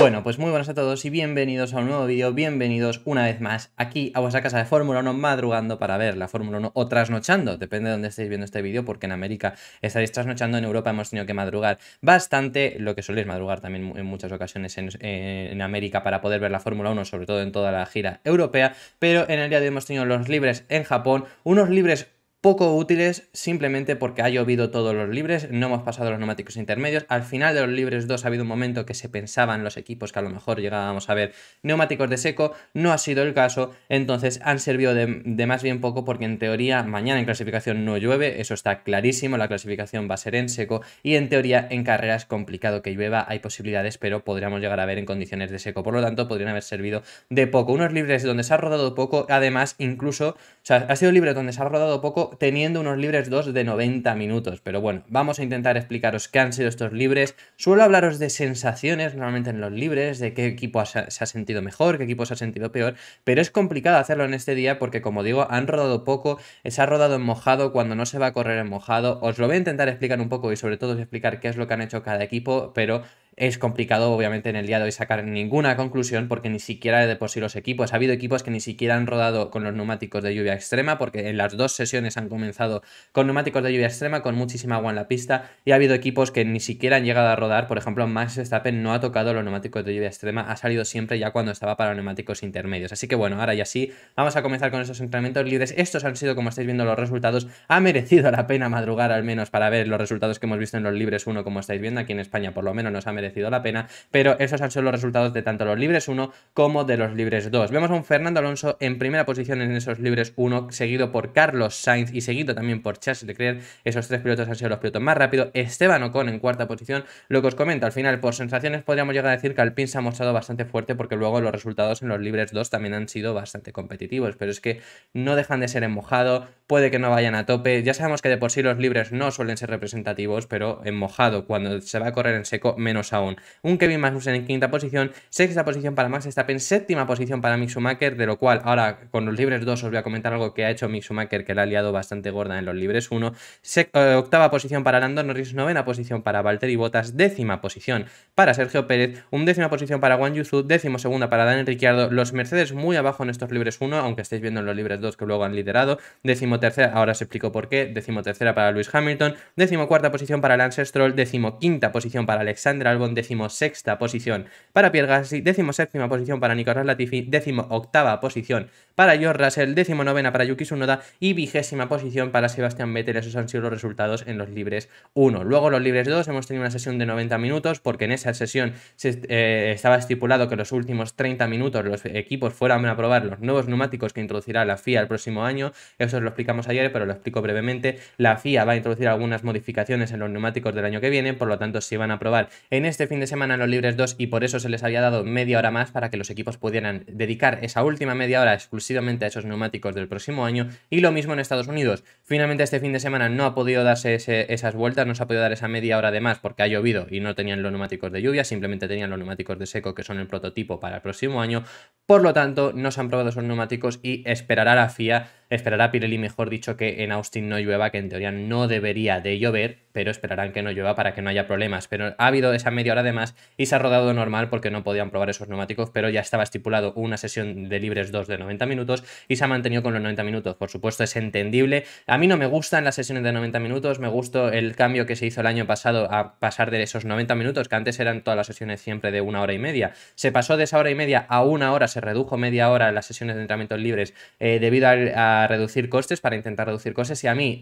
Bueno, pues muy buenas a todos y bienvenidos a un nuevo vídeo, bienvenidos una vez más aquí a vuestra casa de Fórmula 1 madrugando para ver la Fórmula 1 o trasnochando, depende de dónde estéis viendo este vídeo porque en América estaréis trasnochando, en Europa hemos tenido que madrugar bastante, lo que soléis madrugar también en muchas ocasiones en, eh, en América para poder ver la Fórmula 1, sobre todo en toda la gira europea, pero en el día de hoy hemos tenido los libres en Japón, unos libres poco útiles simplemente porque ha llovido todos los libres, no hemos pasado los neumáticos intermedios. Al final de los libres 2 ha habido un momento que se pensaban los equipos que a lo mejor llegábamos a ver neumáticos de seco, no ha sido el caso, entonces han servido de, más bien poco porque en teoría mañana en clasificación no llueve, eso está clarísimo, la clasificación va a ser en seco y en teoría en carreras complicado que llueva, hay posibilidades, pero podríamos llegar a ver en condiciones de seco, por lo tanto podrían haber servido de poco. Unos libres donde se ha rodado poco, además incluso, o sea, ha sido libre donde se ha rodado poco teniendo unos libres 2 de 90 minutos. Pero bueno, vamos a intentar explicaros qué han sido estos libres. Suelo hablaros de sensaciones normalmente en los libres, de qué equipo se ha sentido mejor, qué equipo se ha sentido peor, pero es complicado hacerlo en este día porque como digo, han rodado poco, se ha rodado en mojado cuando no se va a correr en mojado. Os lo voy a intentar explicar un poco y sobre todo explicar qué es lo que han hecho cada equipo, pero es complicado, obviamente, en el día de hoy sacar ninguna conclusión porque ni siquiera de por sí los equipos. Ha habido equipos que ni siquiera han rodado con los neumáticos de lluvia extrema porque en las dos sesiones han comenzado con neumáticos de lluvia extrema, con muchísima agua en la pista y ha habido equipos que ni siquiera han llegado a rodar. Por ejemplo, Max Verstappen no ha tocado los neumáticos de lluvia extrema, ha salido siempre ya cuando estaba para neumáticos intermedios. Así que bueno, ahora ya sí, vamos a comenzar con esos entrenamientos libres. Estos han sido, como estáis viendo, los resultados. Ha merecido la pena madrugar al menos para ver los resultados que hemos visto en los libres 1, como estáis viendo aquí en España, por lo menos nos ha merecido decido la pena, pero esos han sido los resultados de tanto los libres 1 como de los libres 2. Vemos a un Fernando Alonso en primera posición en esos libres 1, seguido por Carlos Sainz y seguido también por Charles Leclerc. Esos tres pilotos han sido los pilotos más rápidos. Esteban Ocon en cuarta posición. Lo que os comento, al final, por sensaciones podríamos llegar a decir que Alpine se ha mostrado bastante fuerte porque luego los resultados en los libres 2 también han sido bastante competitivos, pero es que no dejan de ser en mojado, puede que no vayan a tope. Ya sabemos que de por sí los libres no suelen ser representativos, pero en mojado, cuando se va a correr en seco, menos aún. Un Kevin Magnussen en quinta posición, sexta posición para Max Verstappen, séptima posición para Mick Schumacher, de lo cual ahora con los libres 2 os voy a comentar algo que ha hecho Mick Schumacher que la ha liado bastante gorda en los libres 1. Eh, octava posición para Lando Norris, novena posición para Valtteri Bottas, décima posición para Sergio Pérez, décima posición para Juan Yuzu, décimo segunda para Daniel Ricciardo, los Mercedes muy abajo en estos libres 1, aunque estáis viendo en los libres 2 que luego han liderado, décimo tercera, ahora os explico por qué, décimo tercera para Lewis Hamilton, décimo cuarta posición para Lance Stroll, décimo quinta posición para Alexander Albon, decimosexta posición para Pierre Gasly, decimoséptima posición para Nicolás Latifi, octava posición para George décimo novena para Yuki Tsunoda y vigésima posición para Sebastián Vettel. Esos han sido los resultados en los libres 1. Luego los libres 2 hemos tenido una sesión de 90 minutos porque en esa sesión se, eh, estaba estipulado que los últimos 30 minutos los equipos fueran a probar los nuevos neumáticos que introducirá la FIA el próximo año. Eso lo explicamos ayer, pero lo explico brevemente. La FIA va a introducir algunas modificaciones en los neumáticos del año que viene, por lo tanto se van a probar en este fin de semana los libres 2 y por eso se les había dado media hora más para que los equipos pudieran dedicar esa última media hora exclusivamente a esos neumáticos del próximo año y lo mismo en Estados Unidos. Finalmente este fin de semana no ha podido darse esas vueltas, no se ha podido dar esa media hora de más porque ha llovido y no tenían los neumáticos de lluvia, simplemente tenían los neumáticos de seco que son el prototipo para el próximo año. Por lo tanto, no se han probado esos neumáticos y esperará la FIA Esperará Pirelli, mejor dicho, que en Austin no llueva, que en teoría no debería de llover, pero esperarán que no llueva para que no haya problemas. Pero ha habido esa media hora de más y se ha rodado normal porque no podían probar esos neumáticos, pero ya estaba estipulado una sesión de libres 2 de 90 minutos y se ha mantenido con los 90 minutos. Por supuesto, es entendible. A mí no me gustan las sesiones de 90 minutos, me gustó el cambio que se hizo el año pasado a pasar de esos 90 minutos, que antes eran todas las sesiones siempre de una hora y media. Se pasó de esa hora y media a una hora, se redujo media hora las sesiones de entrenamientos libres eh, debido a reducir costes, para intentar reducir costes. Y a mí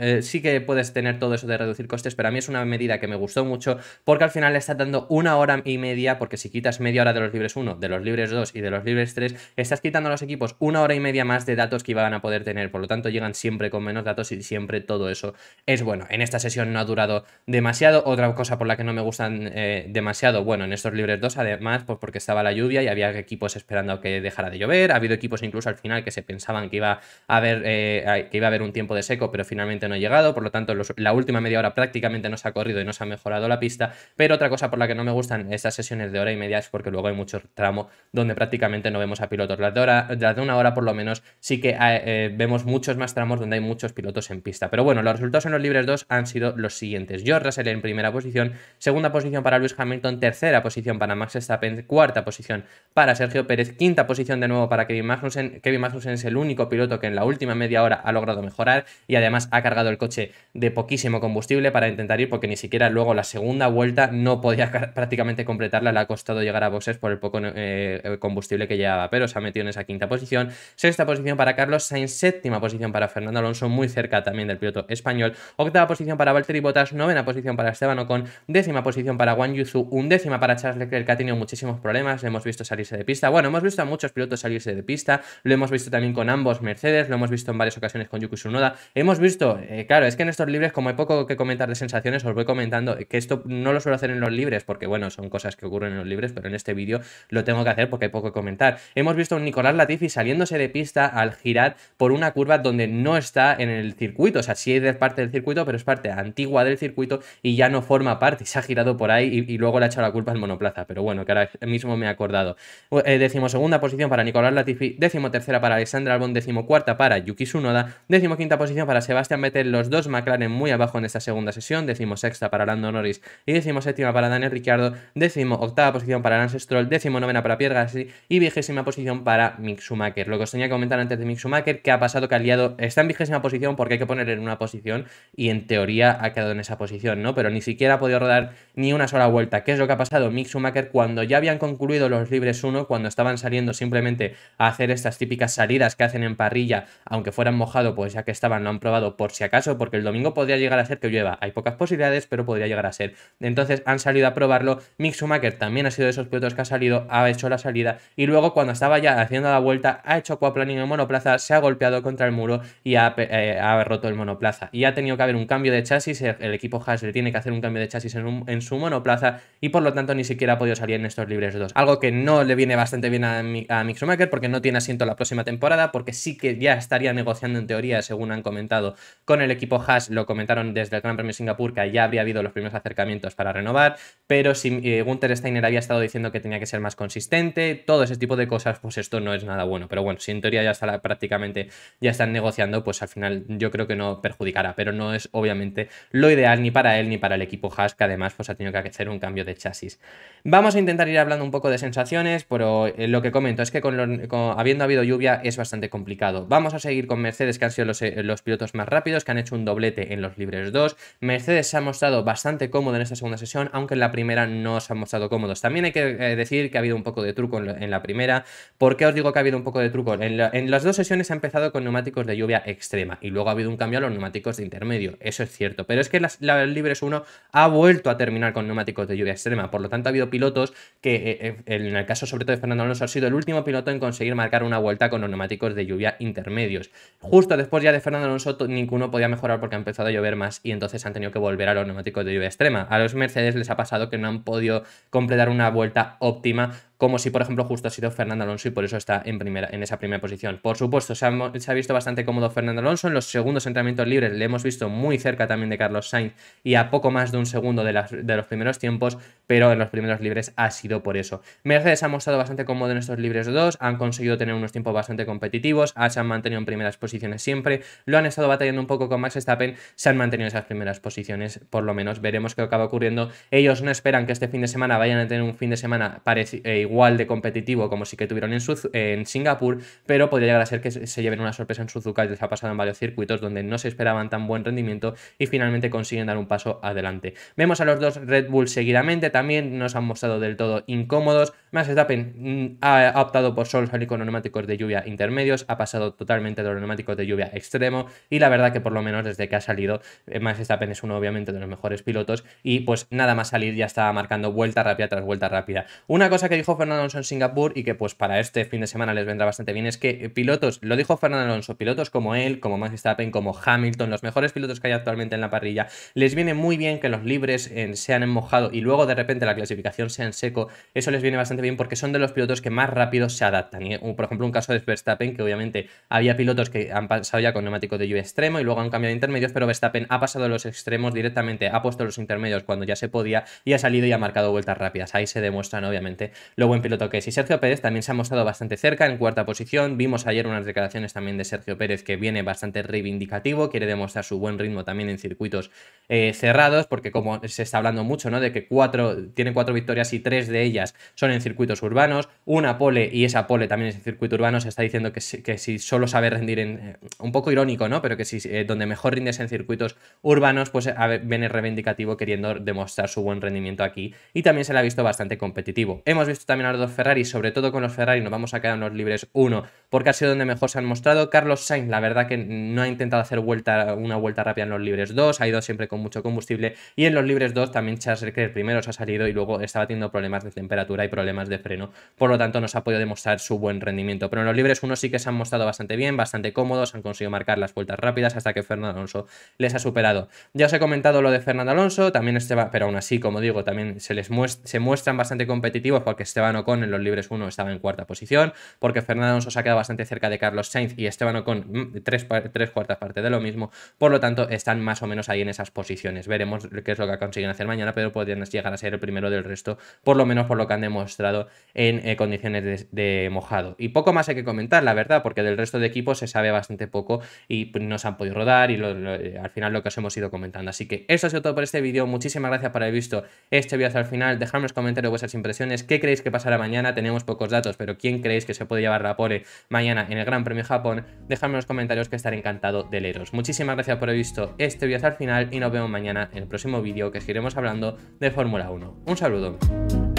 eh, sí que puedes tener todo eso de reducir costes, pero a mí es una medida que me gustó mucho porque al final le estás dando una hora y media, porque si quitas media hora de los libres 1, de los libres 2 y de los libres 3, estás quitando a los equipos una hora y media más de datos que iban a poder tener. Por lo tanto, llegan siempre con menos datos y siempre todo eso es bueno. En esta sesión no ha durado demasiado. Otra cosa por la que no me gustan eh, demasiado, bueno, en estos libres 2, además, pues porque estaba la lluvia y había equipos esperando a que dejara de llover. Ha habido equipos incluso al final que se pensaban que iba a ver eh, que iba a haber un tiempo de seco, pero finalmente no ha llegado. Por lo tanto, la última media hora prácticamente no se ha corrido y no se ha mejorado la pista. Pero otra cosa por la que no me gustan estas sesiones de hora y media es porque luego hay mucho tramo donde prácticamente no vemos a pilotos. Las de, una hora, por lo menos, sí que eh, eh, vemos muchos más tramos donde hay muchos pilotos en pista. Pero bueno, los resultados en los libres 2 han sido los siguientes. George Russell en primera posición, segunda posición para Luis Hamilton, tercera posición para Max Verstappen, cuarta posición para Sergio Pérez, quinta posición de nuevo para Kevin Magnussen. Kevin Magnussen es el único piloto que que en la última media hora ha logrado mejorar y además ha cargado el coche de poquísimo combustible para intentar ir porque ni siquiera luego la segunda vuelta no podía prácticamente completarla, le ha costado llegar a boxes por el poco eh, eh, combustible que llevaba, pero se ha metido en esa quinta posición, sexta posición para Carlos Sainz, séptima posición para Fernando Alonso, muy cerca también del piloto español, octava posición para Valtteri Bottas, novena posición para Esteban Ocon, décima posición para Wan Yuzu, undécima para Charles Leclerc que ha tenido muchísimos problemas, hemos visto salirse de pista, bueno, hemos visto a muchos pilotos salirse de pista, lo hemos visto también con ambos Mercedes, lo hemos visto en varias ocasiones con Yuki Tsunoda. Hemos visto, eh, claro, es que en estos libres, como hay poco que comentar de sensaciones, os voy comentando que esto no lo suelo hacer en los libres, porque bueno, son cosas que ocurren en los libres, pero en este vídeo lo tengo que hacer porque hay poco que comentar. Hemos visto a un Nicolás Latifi saliéndose de pista al girar por una curva donde no está en el circuito, o sea, sí es parte del circuito, pero es parte antigua del circuito y ya no forma parte, y se ha girado por ahí y, luego le ha echado la culpa al monoplaza, pero bueno, que ahora mismo me he acordado. Eh, decimosegunda posición para Nicolás Latifi, tercera para Alexandra Albon, decimocuarta para Yuki Tsunoda, quinta posición para Sebastián Vettel, los dos McLaren muy abajo en esta segunda sesión, sexta para Lando Norris y séptima para Daniel Ricciardo, décimo octava posición para Lance Stroll, décimo novena para Pierre Gasly y vigésima posición para Mick Schumacher. Lo que os tenía que comentar antes de Mick Schumacher, que ha pasado que aliado está en vigésima posición porque hay que poner en una posición y en teoría ha quedado en esa posición, ¿no? Pero ni siquiera ha podido rodar ni una sola vuelta. ¿Qué es lo que ha pasado? Mick Schumacher cuando ya habían concluido los libres uno cuando estaban saliendo simplemente a hacer estas típicas salidas que hacen en parrilla, aunque fueran mojado, pues ya que estaban, lo han probado por si acaso, porque el domingo podría llegar a ser que llueva. Hay pocas posibilidades, pero podría llegar a ser. Entonces han salido a probarlo. Mixumaker también ha sido de esos pilotos que ha salido, ha hecho la salida y luego cuando estaba ya haciendo la vuelta, ha hecho aquaplaning en monoplaza, se ha golpeado contra el muro y eh, ha, roto el monoplaza. Y ha tenido que haber un cambio de chasis, el, equipo Haas tiene que hacer un cambio de chasis en, su monoplaza y por lo tanto ni siquiera ha podido salir en estos libres dos. Algo que no le viene bastante bien a, Mixumaker. porque no tiene asiento la próxima temporada, porque sí que ya estaría negociando en teoría, según han comentado, con el equipo Haas, lo comentaron desde el Gran Premio de Singapur, que ya habría habido los primeros acercamientos para renovar, pero si eh, Gunther Steiner había estado diciendo que tenía que ser más consistente, todo ese tipo de cosas, pues esto no es nada bueno. Pero bueno, si en teoría ya está prácticamente ya están negociando, pues al final yo creo que no perjudicará, pero no es obviamente lo ideal ni para él ni para el equipo Haas, que además pues ha tenido que hacer un cambio de chasis. Vamos a intentar ir hablando un poco de sensaciones, pero eh, lo que comento es que habiendo habido lluvia es bastante complicado. Vamos a seguir con Mercedes, que han sido eh, los, pilotos más rápidos, que han hecho un doblete en los libres 2. Mercedes se ha mostrado bastante cómodo en esta segunda sesión, aunque en la primera no se han mostrado cómodos. También hay que eh, decir que ha habido un poco de truco en, la primera. ¿Por qué os digo que ha habido un poco de truco? En, las dos sesiones ha empezado con neumáticos de lluvia extrema y luego ha habido un cambio a los neumáticos de intermedio. Eso es cierto. Pero es que las, la Libres 1 ha vuelto a terminar con neumáticos de lluvia extrema. Por lo tanto, ha habido pilotos que, eh, en el caso sobre todo de Fernando Alonso, ha sido el último piloto en conseguir marcar una vuelta con los neumáticos de lluvia intermedio medios. Justo después ya de Fernando Alonso ninguno podía mejorar porque ha empezado a llover más y entonces han tenido que volver a los neumáticos de lluvia extrema. A los Mercedes les ha pasado que no han podido completar una vuelta óptima como si, por ejemplo, justo ha sido Fernando Alonso y por eso está en, primera, en esa primera posición. Por supuesto, se ha, visto bastante cómodo Fernando Alonso. En los segundos entrenamientos libres le hemos visto muy cerca también de Carlos Sainz y a poco más de un segundo de, los primeros tiempos, pero en los primeros libres ha sido por eso. Mercedes ha mostrado bastante cómodo en estos libres dos, han conseguido tener unos tiempos bastante competitivos, ah, se han mantenido en primeras posiciones siempre, lo han estado batallando un poco con Max Verstappen, se han mantenido en esas primeras posiciones, por lo menos veremos qué acaba ocurriendo. Ellos no esperan que este fin de semana vayan a tener un fin de semana eh, igual igual de competitivo como sí que tuvieron en, en Singapur, pero podría llegar a ser que se lleven una sorpresa en Suzuka, y les ha pasado en varios circuitos donde no se esperaban tan buen rendimiento y finalmente consiguen dar un paso adelante. Vemos a los dos Red Bull seguidamente, también nos han mostrado del todo incómodos. Max Verstappen mm, ha, optado por solo salir con neumáticos de lluvia intermedios, ha pasado totalmente de los neumáticos de lluvia extremo y la verdad que por lo menos desde que ha salido eh, Max Verstappen es uno obviamente de los mejores pilotos y pues nada más salir ya estaba marcando vuelta rápida tras vuelta rápida. Una cosa que dijo Fernando Alonso en Singapur y que pues para este fin de semana les vendrá bastante bien es que eh, pilotos, lo dijo Fernando Alonso, pilotos como él, como Max Verstappen, como Hamilton, los mejores pilotos que hay actualmente en la parrilla, les viene muy bien que los libres eh, sean en mojado y luego de repente la clasificación sea en seco, eso les viene bastante bien porque son de los pilotos que más rápido se adaptan. ¿eh? por ejemplo, un caso de Verstappen, que obviamente había pilotos que han pasado ya con neumáticos de lluvia extremo y luego han cambiado de intermedios, pero Verstappen ha pasado los extremos directamente, ha puesto los intermedios cuando ya se podía y ha salido y ha marcado vueltas rápidas. Ahí se demuestran obviamente buen piloto que es. Y Sergio Pérez también se ha mostrado bastante cerca, en cuarta posición. Vimos ayer unas declaraciones también de Sergio Pérez que viene bastante reivindicativo, quiere demostrar su buen ritmo también en circuitos eh, cerrados, porque como se está hablando mucho, ¿no? De que cuatro, tiene cuatro victorias y tres de ellas son en circuitos urbanos, una pole y esa pole también es en circuito urbano, se está diciendo que si, que si solo sabe rendir en... Eh, un poco irónico, ¿no? Pero que si eh, donde mejor rindes en circuitos urbanos, pues viene reivindicativo queriendo demostrar su buen rendimiento aquí y también se le ha visto bastante competitivo. Hemos visto también a los dos Ferrari, sobre todo con los Ferrari nos vamos a quedar en los libres 1, porque ha sido donde mejor se han mostrado. Carlos Sainz, la verdad que no ha intentado hacer vuelta, una vuelta rápida en los libres 2, ha ido siempre con mucho combustible y en los libres 2 también Charles Leclerc primero se ha salido y luego estaba teniendo problemas de temperatura y problemas de freno, por lo tanto nos ha podido demostrar su buen rendimiento. Pero en los libres 1 sí que se han mostrado bastante bien, bastante cómodos, han conseguido marcar las vueltas rápidas hasta que Fernando Alonso les ha superado. Ya os he comentado lo de Fernando Alonso, también este va pero aún así, como digo, también se les se muestran bastante competitivos porque este Esteban Ocon en los libres 1 estaba en cuarta posición, porque Fernando Alonso se ha quedado bastante cerca de Carlos Sainz y Esteban Ocon mm, tres, tres cuartas partes de lo mismo, por lo tanto están más o menos ahí en esas posiciones. Veremos qué es lo que consiguen hacer mañana, pero podrían llegar a ser el primero del resto, por lo menos por lo que han demostrado en eh, condiciones de, mojado. Y poco más hay que comentar, la verdad, porque del resto de equipos se sabe bastante poco y pues, no se han podido rodar y eh, al final lo que os hemos ido comentando. Así que eso ha sido todo por este vídeo. Muchísimas gracias por haber visto este vídeo hasta el final. Dejadme en los comentarios vuestras impresiones. ¿Qué creéis que pasará mañana, tenemos pocos datos, pero ¿quién creéis que se puede llevar la pole mañana en el Gran Premio Japón? Dejadme en los comentarios que estaré encantado de leeros. Muchísimas gracias por haber visto este vídeo hasta el final y nos vemos mañana en el próximo vídeo que seguiremos hablando de Fórmula 1. Un saludo.